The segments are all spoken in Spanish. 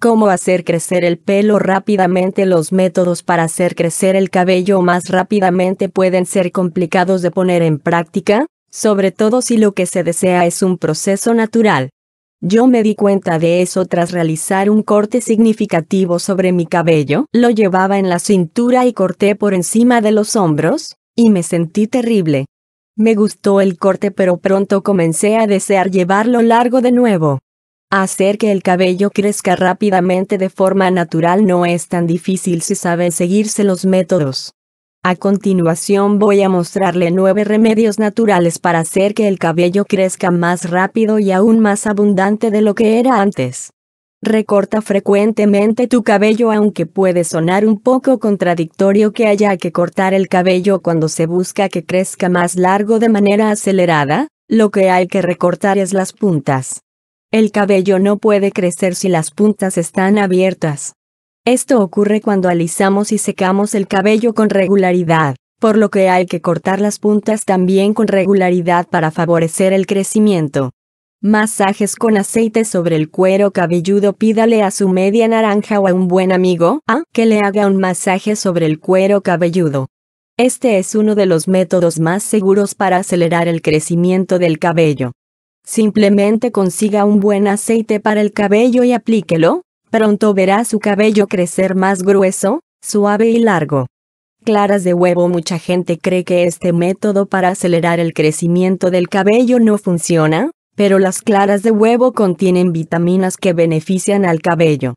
Cómo hacer crecer el pelo rápidamente. Los métodos para hacer crecer el cabello más rápidamente pueden ser complicados de poner en práctica, sobre todo si lo que se desea es un proceso natural. Yo me di cuenta de eso tras realizar un corte significativo sobre mi cabello, lo llevaba en la cintura y corté por encima de los hombros, y me sentí terrible. Me gustó el corte pero pronto comencé a desear llevarlo largo de nuevo. Hacer que el cabello crezca rápidamente de forma natural no es tan difícil si saben seguirse los métodos. A continuación voy a mostrarle nueve remedios naturales para hacer que el cabello crezca más rápido y aún más abundante de lo que era antes. Recorta frecuentemente tu cabello aunque puede sonar un poco contradictorio que haya que cortar el cabello cuando se busca que crezca más largo de manera acelerada, lo que hay que recortar es las puntas. El cabello no puede crecer si las puntas están abiertas. Esto ocurre cuando alisamos y secamos el cabello con regularidad, por lo que hay que cortar las puntas también con regularidad para favorecer el crecimiento. Masajes con aceite sobre el cuero cabelludo Pídale a su media naranja o a un buen amigo a ah, que le haga un masaje sobre el cuero cabelludo. Este es uno de los métodos más seguros para acelerar el crecimiento del cabello. Simplemente consiga un buen aceite para el cabello y aplíquelo, pronto verá su cabello crecer más grueso, suave y largo. Claras de huevo Mucha gente cree que este método para acelerar el crecimiento del cabello no funciona, pero las claras de huevo contienen vitaminas que benefician al cabello.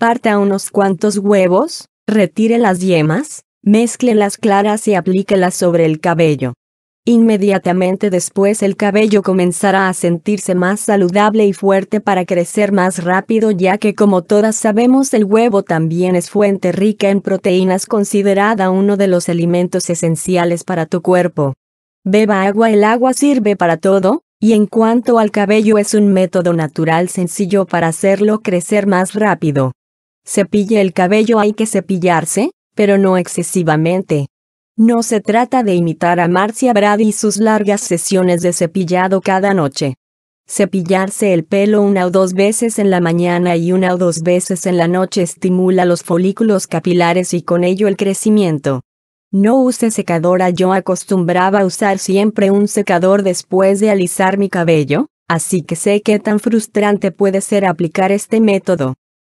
Parta unos cuantos huevos, retire las yemas, mezcle las claras y aplíquelas sobre el cabello. Inmediatamente después el cabello comenzará a sentirse más saludable y fuerte para crecer más rápido ya que como todas sabemos el huevo también es fuente rica en proteínas considerada uno de los alimentos esenciales para tu cuerpo. Beba agua, el agua sirve para todo, y en cuanto al cabello es un método natural sencillo para hacerlo crecer más rápido. Cepille el cabello hay que cepillarse, pero no excesivamente no se trata de imitar a Marcia Brady y sus largas sesiones de cepillado cada noche. Cepillarse el pelo una o dos veces en la mañana y una o dos veces en la noche estimula los folículos capilares y con ello el crecimiento. No use secadora, yo acostumbraba a usar siempre un secador después de alisar mi cabello, así que sé qué tan frustrante puede ser aplicar este método.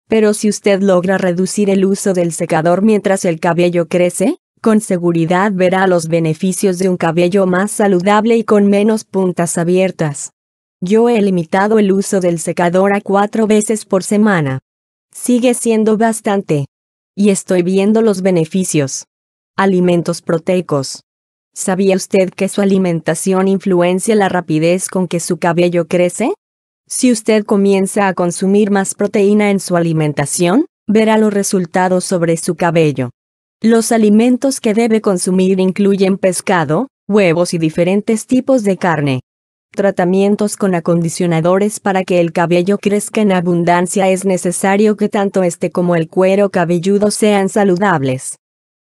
Pero si usted logra reducir el uso del secador mientras el cabello crece, con seguridad verá los beneficios de un cabello más saludable y con menos puntas abiertas. Yo he limitado el uso del secador a cuatro veces por semana. Sigue siendo bastante. Y estoy viendo los beneficios. Alimentos proteicos. ¿Sabía usted que su alimentación influencia la rapidez con que su cabello crece? Si usted comienza a consumir más proteína en su alimentación, verá los resultados sobre su cabello. Los alimentos que debe consumir incluyen pescado, huevos y diferentes tipos de carne. Tratamientos con acondicionadores para que el cabello crezca en abundancia es necesario que tanto este como el cuero cabelludo sean saludables.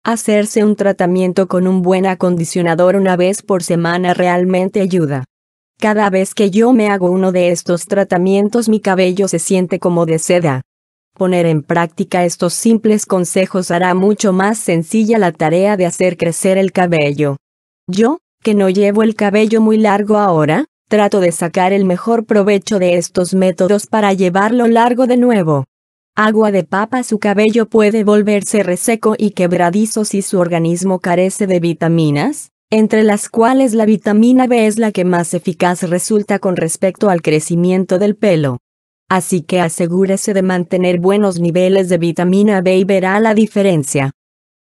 Hacerse un tratamiento con un buen acondicionador una vez por semana realmente ayuda. Cada vez que yo me hago uno de estos tratamientos mi cabello se siente como de seda. Poner en práctica estos simples consejos hará mucho más sencilla la tarea de hacer crecer el cabello. Yo, que no llevo el cabello muy largo ahora, trato de sacar el mejor provecho de estos métodos para llevarlo largo de nuevo. Agua de papa Su cabello puede volverse reseco y quebradizo si su organismo carece de vitaminas, entre las cuales la vitamina B es la que más eficaz resulta con respecto al crecimiento del pelo así que asegúrese de mantener buenos niveles de vitamina B y verá la diferencia.